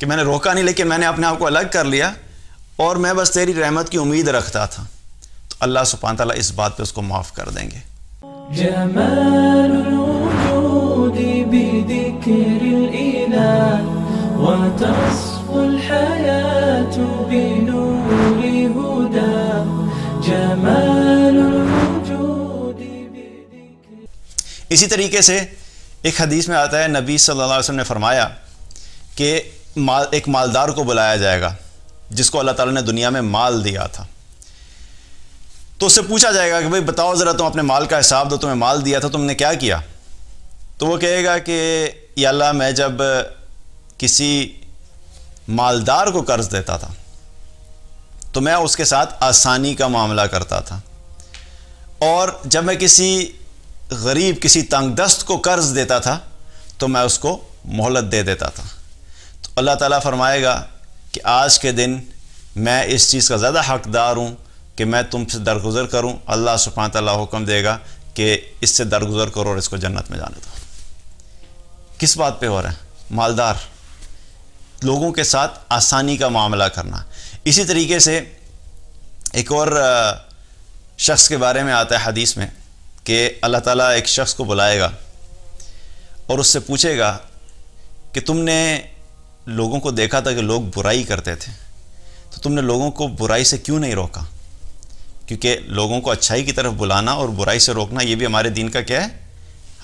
कि मैंने रोका नहीं लेकिन मैंने अपने आप को अलग कर लिया और मैं बस तेरी रहमत की उम्मीद रखता था तो अल्लाह सुबहान तला इस बात पे उसको माफ़ कर देंगे इसी तरीके से एक हदीस में आता है नबी सल्लल्लाहु अलैहि वसल्लम ने फरमाया कि माल एक मालदार को बुलाया जाएगा जिसको अल्लाह ताला ने दुनिया में माल दिया था तो उससे पूछा जाएगा कि भाई बताओ ज़रा तुम अपने माल का हिसाब दो तुम्हें माल दिया था तुमने क्या किया तो वो कहेगा कि अल्लाह मैं जब किसी मालदार को कर्ज़ देता था तो मैं उसके साथ आसानी का मामला करता था और जब मैं किसी गरीब किसी तंगदस्त को कर्ज़ देता था तो मैं उसको मोहलत दे देता था अल्लाह ताला फरमाएगा कि आज के दिन मैं इस चीज़ का ज़्यादा हकदार हूँ कि मैं तुमसे दरगुजर करूँ अल्लाह सुबह तला हुक्म देगा कि इससे दरगुजर करो और इसको जन्नत में जाने दो किस बात पे हो रहा है मालदार लोगों के साथ आसानी का मामला करना इसी तरीके से एक और शख्स के बारे में आता है हदीस में कि अल्लाह ताला एक शख्स को बुलाएगा और उससे पूछेगा कि तुमने लोगों को देखा था कि लोग बुराई करते थे तो तुमने लोगों को बुराई से क्यों नहीं रोका क्योंकि लोगों को अच्छाई की तरफ बुलाना और बुराई से रोकना ये भी हमारे दिन का क्या है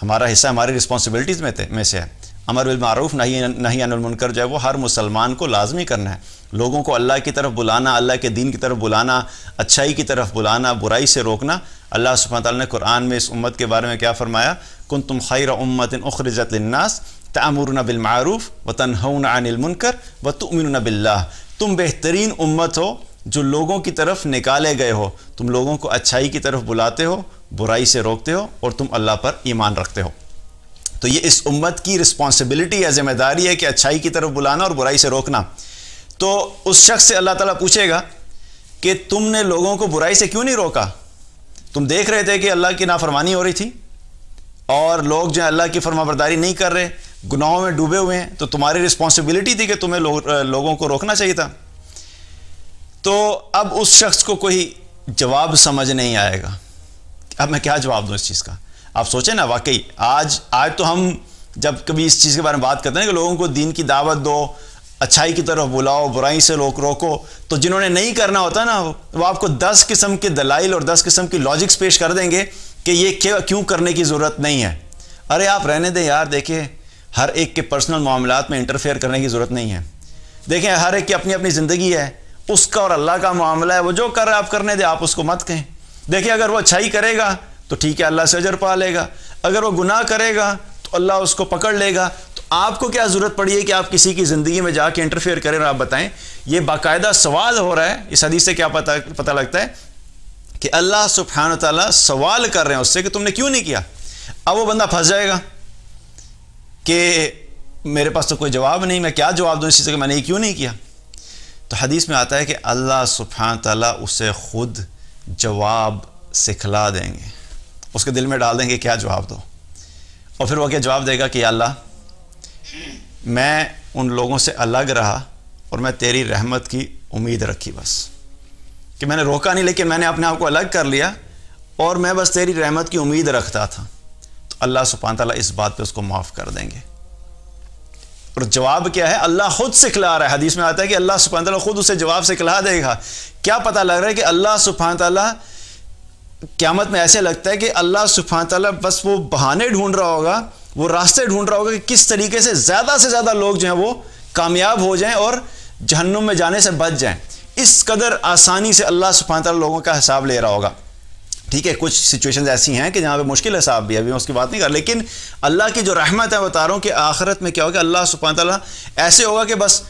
हमारा हिस्सा हमारी रिस्पॉन्सिबिलिटीज़ में, में से है अमर बिलमूफ नहीं नहीं अनमुनकर जो है वो हर मुसलमान को लाजमी करना है लोगों को अल्लाह की तरफ बुलाना अल्लाह के दीन की तरफ बुलाना अच्छाई की तरफ बुलाना बुराई से रोकना अल्लाह सुबह ने कुरान में इस उम्मत के बारे में क्या फ़रमाया कन तुम खैर उम्मत उखरजतनास तमरना बिलमारूफ़ व तनहन अनिलमुनकर व तुमिन बिल्ला तुम बेहतरीन उम्मत हो जो लोगों की तरफ निकाले गए हो तुम लोगों को अच्छाई की तरफ बुलाते हो बुराई से रोकते हो और तुम अल्लाह पर ईमान रखते हो तो ये इस उम्मत की रिस्पॉन्सिबिलिटी या जिम्मेदारी है कि अच्छाई की तरफ बुलाना और बुराई से रोकना तो उस शख्स से अल्लाह ताला पूछेगा कि तुमने लोगों को बुराई से क्यों नहीं रोका तुम देख रहे थे कि अल्लाह की नाफरमानी हो रही थी और लोग जो अल्लाह की फरमाबरदारी नहीं कर रहे गुनाहों में डूबे हुए हैं तो तुम्हारी रिस्पॉन्सिबिलिटी थी कि तुम्हें लो, लोगों को रोकना चाहिए था तो अब उस शख्स को कोई जवाब समझ नहीं आएगा अब मैं क्या जवाब दूँ इस चीज़ का आप सोचें ना वाकई आज आज तो हम जब कभी इस चीज़ के बारे में बात करते हैं कि लोगों को दीन की दावत दो अच्छाई की तरफ बुलाओ बुराई से रोक रोको तो जिन्होंने नहीं करना होता ना वो आपको दस किस्म के दलाइल और दस किस्म की लॉजिक्स पेश कर देंगे कि ये क्यों करने की ज़रूरत नहीं है अरे आप रहने दें यार देखिए हर एक के पर्सनल मामला में इंटरफेयर करने की ज़रूरत नहीं है देखें हर एक की अपनी अपनी ज़िंदगी है उसका और अल्लाह का मामला है वो जो कर रहा है आप करने दें आप उसको मत कहें देखिए अगर वो अच्छाई करेगा तो ठीक है अल्लाह से अजर पा लेगा अगर वो गुनाह करेगा तो अल्लाह उसको पकड़ लेगा तो आपको क्या ज़रूरत पड़ी है कि आप किसी की ज़िंदगी में जाके इंटरफेयर करें और आप बताएं ये बाकायदा सवाल हो रहा है इस हदीस से क्या पता पता लगता है कि अल्लाह सुबहान तला सवाल कर रहे हैं उससे कि तुमने क्यों नहीं किया अब वो बंदा फंस जाएगा कि मेरे पास तो कोई जवाब नहीं मैं क्या जवाब दूँ इस चीज़ का मैंने ये क्यों नहीं किया तो हदीस में आता है कि अल्लाह सुबहान तला उसे खुद जवाब सिखला देंगे उसके दिल में डाल देंगे क्या जवाब दो और फिर वह क्या जवाब देगा कि अल्लाह मैं उन लोगों से अलग रहा और मैं तेरी रहमत की उम्मीद रखी बस कि मैंने रोका नहीं लेकिन मैंने अपने आप को अलग कर लिया और मैं बस तेरी रहमत की उम्मीद रखता था तो अल्लाह सुबहान तला इस बात पे उसको माफ़ कर देंगे और जवाब क्या है अल्लाह खुद सिखला रहा है हदीस में आता है कि अल्लाह सुबहान तला खुद उसे जवाब सिखला देगा क्या पता लग रहा है कि अल्लाह सुबहान तला क्यामत में ऐसे लगता है कि अल्लाह सुबहान तला बस वो बहाने ढूंढ रहा होगा वो रास्ते ढूंढ रहा होगा कि किस तरीके से ज़्यादा से ज़्यादा लोग जो हैं वो कामयाब हो जाएं और जहन्नुम में जाने से बच जाएं इस कदर आसानी से अल्लाह सुफान तला लोगों का हिसाब ले रहा होगा ठीक है कुछ सिचुएशन ऐसी हैं कि जहाँ पे मुश्किल है साहब भी अभी मैं उसकी बात नहीं कर लेकिन अल्लाह की जो रहमत है बता रहा हूँ कि आखिरत में क्या होगा अल्लाह सुबहान तला ऐसे होगा कि बस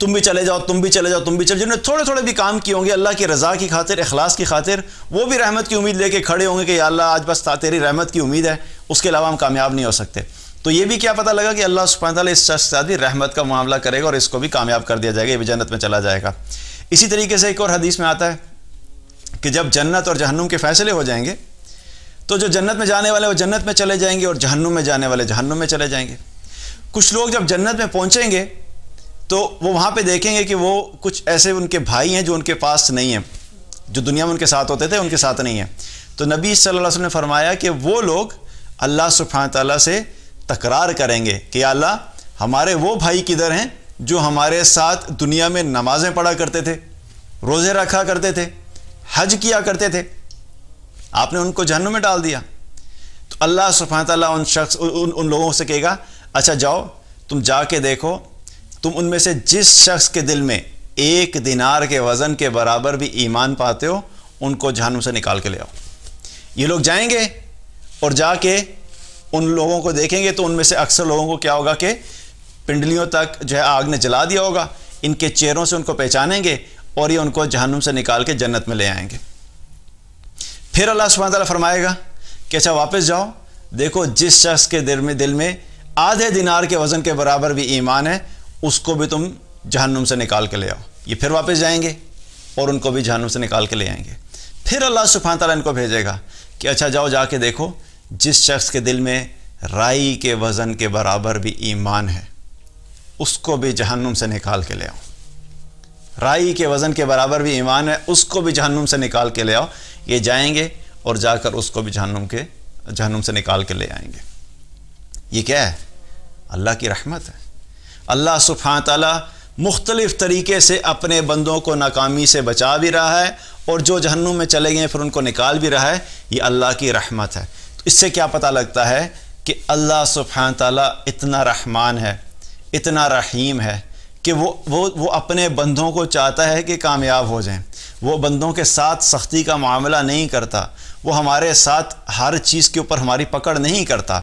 तुम भी चले जाओ तुम भी चले जाओ तुम भी चले जिन्होंने थोड़े थोड़े भी काम किए होंगे अल्लाह की रज़ा की खातिर अखलास की खातिर वो भी रहमत की उम्मीद लेके खड़े होंगे कि अल्लाह आज बस तेरी रहमत की उम्मीद है उसके अलावा हम कामयाब नहीं हो सकते तो ये भी क्या पता लगा कि अल्लाह सुबह इस शख्स के भी रहमत का मामला करेगा और इसको भी कामयाब कर दिया जाएगा ये भी जन्नत में चला जाएगा इसी तरीके से एक और हदीस में आता है कि जब जन्नत और जहन्नुम के फ़ैसले हो जाएंगे तो जो जन्नत में जाने वाले वो जन्नत में चले जाएंगे और जहन्नुम में जाने वाले जहन्नुम में चले जाएंगे कुछ लोग जब जन्नत में पहुँचेंगे तो वो वहाँ पे देखेंगे कि वो कुछ ऐसे उनके भाई हैं जो उनके पास नहीं हैं जो दुनिया में उनके साथ होते थे उनके साथ नहीं है तो नबी सल्लल्लाहु अलैहि वसल्लम ने फरमाया कि वो लोग अल्लाह सुबहान तला से तकरार करेंगे कि अल्लाह हमारे वो भाई किधर हैं जो हमारे साथ दुनिया में नमाज़ें पढ़ा करते थे रोज़े रखा करते थे हज किया करते थे आपने उनको जहन में डाल दिया तो अल्लाह सुबहान ताली उन शख्स उन, उन लोगों से कहेगा अच्छा जाओ तुम जाके देखो तुम उनमें से जिस शख्स के दिल में एक दिनार के वज़न के बराबर भी ईमान पाते हो उनको जहनुम से निकाल के ले आओ ये लोग जाएंगे और जाके उन लोगों को देखेंगे तो उनमें से अक्सर लोगों को क्या होगा कि पिंडलियों तक जो है आग ने जला दिया होगा इनके चेहरों से उनको पहचानेंगे और ये उनको जहनुम से निकाल के जन्नत में ले आएंगे फिर अल्लाह सुबह तला फरमाएगा कि अच्छा वापस जाओ देखो जिस शख्स के दिल में दिल में आधे दिनार के वज़न के बराबर भी ईमान है उसको भी तुम जहन्नुम से निकाल के ले आओ ये फिर वापस जाएंगे और उनको भी जहन्नुम से निकाल के ले आएंगे फिर अल्लाह सुफान तला इनको भेजेगा कि अच्छा जाओ जाके देखो जिस शख्स के दिल में राई के वज़न के बराबर भी ईमान है उसको भी जहन्नुम से निकाल के ले आओ राई के वज़न के बराबर भी ईमान है उसको भी जहन्नुम से निकाल के ले आओ ये जाएंगे और जाकर उसको भी जहन्नुम के जहन्नुम से निकाल के ले आएंगे ये क्या है अल्लाह की रहमत है अल्लाह सुफ़ान तला मुख्तलिफ़ तरीके से अपने बंदों को नाकामी से बचा भी रहा है और जो जहन्नुम में चले गए फिर उनको निकाल भी रहा है ये अल्लाह की रहमत है तो इससे क्या पता लगता है कि अल्लाह सुबहान तला इतना रहमान है इतना रहीम है कि वो वो वो अपने बंदों को चाहता है कि कामयाब हो जाएं वो बंदों के साथ सख्ती का मामला नहीं करता वो हमारे साथ हर चीज़ के ऊपर हमारी पकड़ नहीं करता